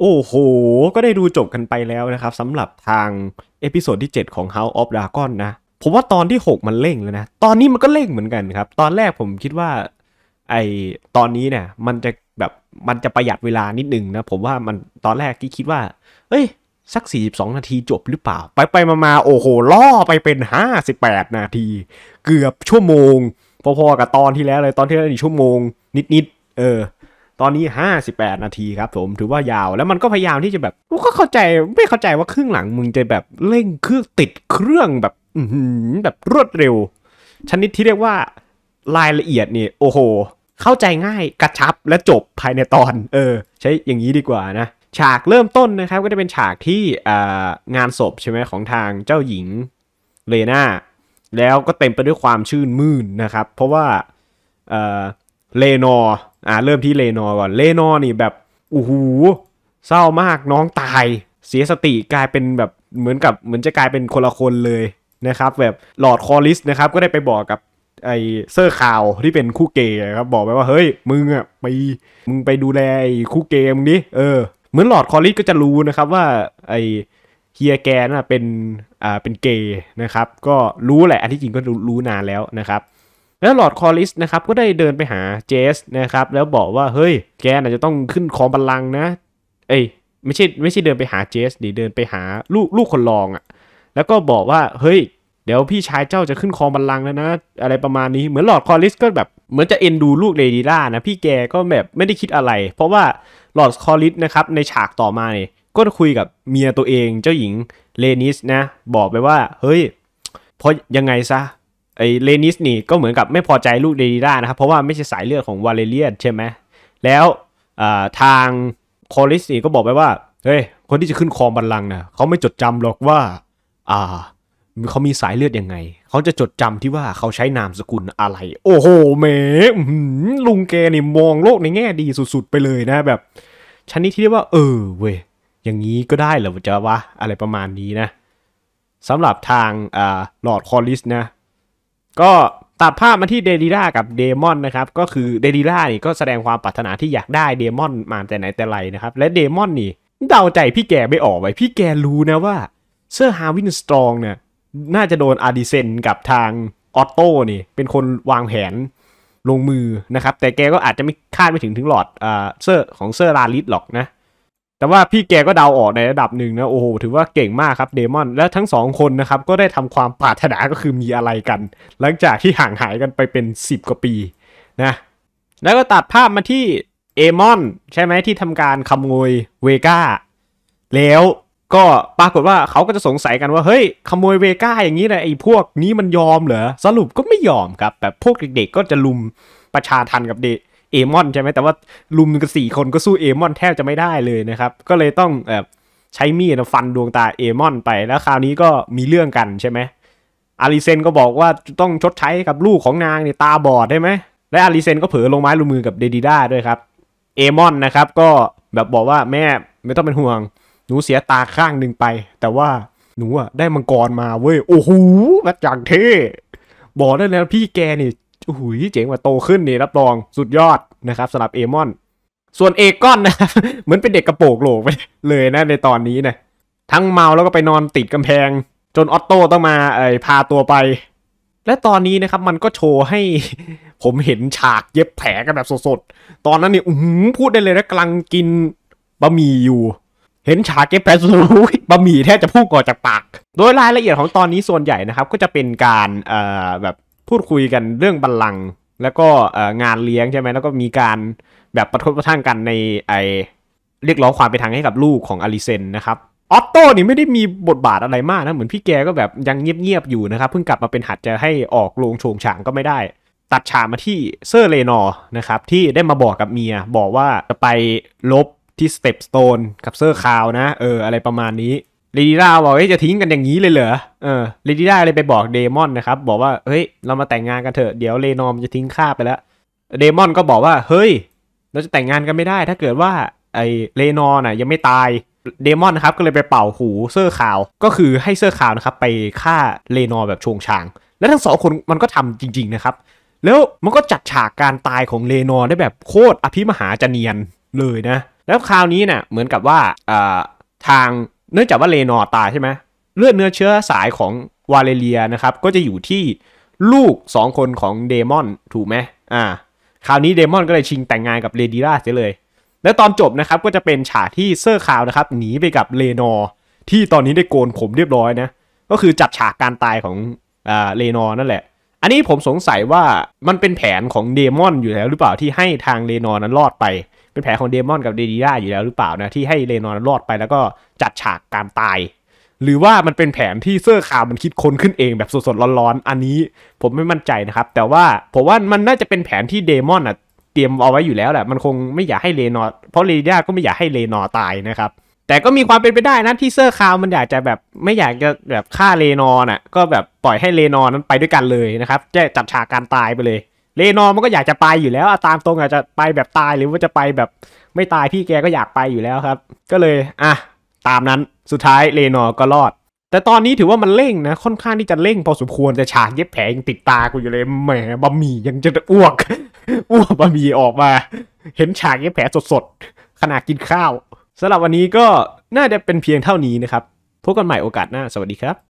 โอ้โห ก็ได้ดูจบกันไปแล้วนะครับสำหรับทางเอพิโซดที่ 7 ของ House of Dragon นะ ผมว่าตอนที่ 6 มันเร่งแล้วนะ ตอนนี้มันก็เร่งเหมือนกันครับ ตอนแรกผมคิดว่า ไอตอนนี้เนี่ย มันจะแบบมันจะประหยัดเวลานิดนึงนะ ผมว่ามันตอนแรกที่คิดว่าเอ้ย สัก 42 นาทีจบหรือเปล่า ไปไปมามาโอ้โหล่อไปเป็น 58 นาที เกือบชั่วโมง พอๆกับตอนที่แล้วเลยตอนที่แล้วีชั่วโมง นิดๆเออตอนนี้ 58 นาทีครับ ผม ถือว่ายาว แล้วมันก็พยายามที่จะแบบ ก็เข้าใจ ไม่เข้าใจว่าครึ่งหลัง มึงจะแบบเร่งเครื่องติดเครื่องแบบแบบรวดเร็ว ชนิดที่เรียกว่ารายละเอียดนี่โอ้โหเข้าใจง่ายกระชับและจบภายในตอน เออ ใช้อย่างนี้ดีกว่านะ ฉากเริ่มต้นนะครับก็จะเป็นฉากที่งานศพใช่ไหมของทางเจ้าหญิงเลนาแล้วก็เต็มไปด้วยความชื่นมื่นนะครับ เพราะว่าเลนอร์อ่าเริ่มที่เลนอก่อนเลนอนี่แบบโอ้โหเศร้ามากน้องตาย เสียสติกลายเป็นแบบเหมือนกับเหมือนจะกลายเป็นคนละคนเลยนะครับ แบบหลอดคอลิสนะครับ ก็ได้ไปบอกกับไอเซอร์คาวที่เป็นคู่เกย์ครับบอกไปว่าเฮ้ยมึงอ่ะไปมึงไปดูแลไอคู่เกย์มึงดิเออเหมือนหลอดคอลิสก็จะรู้นะครับว่าไอเฮียแกน่ะเป็นอ่าเป็นเกย์นะครับ ก็รู้แหละอันที่จริงก็รู้นานแล้วนะครับแล้วหลอดคอริสนะครับก็ได้เดินไปหาเจสนะครับแล้วบอกว่าเฮ้ย แกอาจจะต้องขึ้นคอบัลลังนะ เอ้ยไม่ใช่ไม่ใช่เดินไปหาเจสดิเดินไปหาลูกลูกคนรองอะ่ะแล้วก็บอกว่าเฮ้ย เดี๋ยวพี่ชายเจ้าจะขึ้นคอบัลลังแล้วนะ อะไรประมาณนี้เหมือนหลอดคอริสก็แบบเหมือนจะเอ็นดูลูกเลดีล่านะ พี่แกก็แบบไม่ได้คิดอะไร เพราะว่าหลอดคอริสนะครับในฉากต่อมาเนี่ยก็คุยกับเมียตัวเองเจ้าหญิงเลนิสนะ บอกไปว่าเฮ้ยเพราะยังไงซะไอเลนิสนี่ก็เหมือนกับไม่พอใจลูกเดดิด้านะครับ เพราะว่าไม่ใช่สายเลือดของวาเลเรียนใช่ไหมแล้วทางคอริสนี่ก็บอกไปว่าเฮ้ยคนที่จะขึ้นครองบัลลังก์นะเขาไม่จดจำหรอกว่า อ่าเขามีสายเลือดยังไงเขาจะจดจำที่ว่าเขาใช้นามสกุลอะไร โอ้โหแม่ลุงแกนี่มองโลกในแง่ดีสุดๆไปเลยนะแบบชั้นนี้ที่เรียกว่าเออเว้ยอย่างนี้ก็ได้เหรอจะวะอะไรประมาณนี้นะสำหรับทางอ่าลอร์ดคอลิสนะก็ตัดภาพมาที่เดลิล่ากับเดมอนนะครับ ก็คือเดลิล่านี่ก็แสดงความปรารถนาที่อยากได้เดมอนมาแต่ไหนแต่ไรนะครับ และเดมอนนี่เดาใจพี่แกไม่ออกไปพี่แกรู้นะว่าเซอร์ฮาวินสตรองเนี่ยน่าจะโดนอาร์ดิเซน กับทางออตโต้นี่เป็นคนวางแผนลงมือนะครับ แต่แกก็อาจจะไม่คาดไม่ถึงถึงหลอดเซอร์ ของเซอร์ลาลิสหรอกนะแต่ว่าพี่แกก็เดาออกในระดับหนึ่งนะโอ้โหถือว่าเก่งมากครับเดมอนและทั้งสองคนนะครับก็ได้ทำความปรารถนาก็คือมีอะไรกัน หลังจากที่ห่างหายกันไปเป็น 10 กว่าปีนะแล้วก็ตัดภาพมาที่เอมอนใช่ไหมที่ทำการขโมยเวก้าแล้วก็ปรากฏว่าเขาก็จะสงสัยกันว่าเฮ้ยขโมยเวก้าอย่างนี้นะไอ้พวกนี้มันยอมเหรอสรุปก็ไม่ยอมครับแบบพวกเด็กๆก็จะลุมประชาทันกับเดเอมอนใช่ไหมแต่ว่าลุมกันสี่คนก็สู้เอมอนแทบจะไม่ได้เลยนะครับ ก็เลยต้องแบบใช้มีดฟันดวงตาเอมอนไปแล้วคราวนี้ก็มีเรื่องกันใช่ไหมอาริเซนก็บอกว่าต้องชดใช้กับลูกของนางเนี่ยตาบอดได้ไหมและอาริเซนก็เผลอลงไม้ลงมือกับเดดิด้าด้วยครับ เอมอนนะครับ ก็แบบบอกว่าแม่ไม่ต้องเป็นห่วง หนูเสียตาข้างหนึ่งไป แต่ว่าหนูอะได้มังกรมาเว้ยโอ้โหมาจากเท่บอกได้แล้วพี่แกนี่โอ้โหเจ๋งว่าโตขึ้นนี่รับรองสุดยอดนะครับสำหรับเอมอนส่วนเอกอนนะครับเหมือนเป็นเด็กกระโปงโหลกไปเลยนะในตอนนี้นะทั้งเมาแล้วก็ไปนอนติดกำแพง จนออตโต้ต้องมาไอพาตัวไป และตอนนี้นะครับมันก็โชว์ให้ผมเห็นฉากเย็บแผลกันแบบสดๆตอนนั้นนี่อื้พูดได้เลยนะกำลังกินบะหมี่อยู่ เห็นฉากเก็บแผลสดๆบะหมี่แทบจะพุ่งออกจากปากโดยรายละเอียดของตอนนี้ส่วนใหญ่นะครับก็จะเป็นการเอ่อแบบพูดคุยกันเรื่องบัลลังก์แล้วก็งานเลี้ยงใช่ไหมแล้วก็มีการแบบประทบประทั่งกันในไอเรียกร้องความเป็นทางให้กับลูกของอลิเซนนะครับออตโต้นี่ไม่ได้มีบทบาทอะไรมากนะเหมือนพี่แกก็แบบยังเงียบๆอยู่นะครับเพิ่งกลับมาเป็นหัดจะให้ออกโรงโชงฉางก็ไม่ได้ ตัดฉากมาที่เซอร์เลนอร์นะครับที่ได้มาบอกกับเมียบอกว่าจะไปลบที่สเตปสโตนกับเซอร์คาวนะเอออะไรประมาณนี้เลดีล่าบอกเฮ้ยจะทิ้งกันอย่างนี้เลยเหรอ เออเลดีล่าเลยไปบอกเดมอนนะครับ บอกว่าเฮ้ยเรามาแต่งงานกันเถอะเดี๋ยวเลนอมจะทิ้งข้าไปแล้วเดมอนก็บอกว่า เฮ้ย เราจะแต่งงานกันไม่ได้ ถ้าเกิดว่าไอเลนอนอ่ะยังไม่ตายเดมอนนะครับก็เลยไปเป่าหูเสื้อขาวก็คือให้เสื้อขาวนะครับไปฆ่าเลนอแบบชงชาง และทั้งสองคนมันก็ทำจริงๆนะครับ แล้วมันก็จัดฉากการตายของเลนอได้แบบโคตรอภิมหาจเนียนเลยนะ แล้วคราวนี้นะ่ะเหมือนกับว่าทางเนื่องจากว่าเลนอตายใช่ไหมเลือดเนื้อเชื้อสายของวาเลเรียนะครับก็จะอยู่ที่ลูก2คนของเดมอนถูกไหมอ่าคราวนี้เดมอนก็เลยชิงแต่งงานกับเลดีราเสียเลยและตอนจบนะครับก็จะเป็นฉากที่เซอร์คาวนะครับหนีไปกับเลนอที่ตอนนี้ได้โกนผมเรียบร้อยนะก็คือจัดฉากการตายของอ่าเลนอนั่นแหละ อันนี้ผมสงสัยว่ามันเป็นแผนของเดมอนอยู่แล้ว หรือเปล่าที่ให้ทางเลนอนั้นรอดไปเป็นแผลของเดมอนกับเดดีราอยู่แล้ว หรือเปล่านะที่ให้เลนอนรอดไป แล้วก็จัดฉากการตาย หรือว่ามันเป็นแผนที่เซอร์คามันคิดค้นขึ้นเองแบบสดๆร้อนๆอันนี้ ผมไม่มั่นใจนะครับ แต่ว่าผมว่ามันน่าจะเป็นแผนที่เดมอนอ่ะเตรียมเอาไว้อยู่แล้วแหละมันคงไม่อยากให้เลนอเพราะเลดีราก็ไม่อยากให้เลนอตายนะครับแต่ก็มีความเป็นไปได้นะที่เซอร์คาวมันอยากจะแบบไม่อยากจะแบบฆ่าเลนอนอ่ะก็แบบปล่อยให้เลนอนนั้นไปด้วยกันเลยนะครับจะจัดฉากการตายไปเลยเลนอมันก็อยากจะไปอยู่แล้วตามตรงอาจจะไปแบบตายหรือว่าจะไปแบบไม่ตายพี่แกก็อยากไปอยู่แล้วครับ ก็เลยอ่ะตามนั้นสุดท้ายเลนอก็รอด แต่ตอนนี้ถือว่ามันเร่งนะค่อนข้างที่จะเร่งพอสมควรแต่ฉากเย็บแผลยังติดตากูอยู่เลยแหมบะหมี่ยังจะอ้วกอ้วกบะหมี่ออกมา เห็นฉากเย็บแผลสดๆขณะกินข้าวสำหรับวันนี้ก็น่าจะเป็นเพียงเท่านี้นะครับพบกันใหม่โอกาสหน้าสวัสดีครับ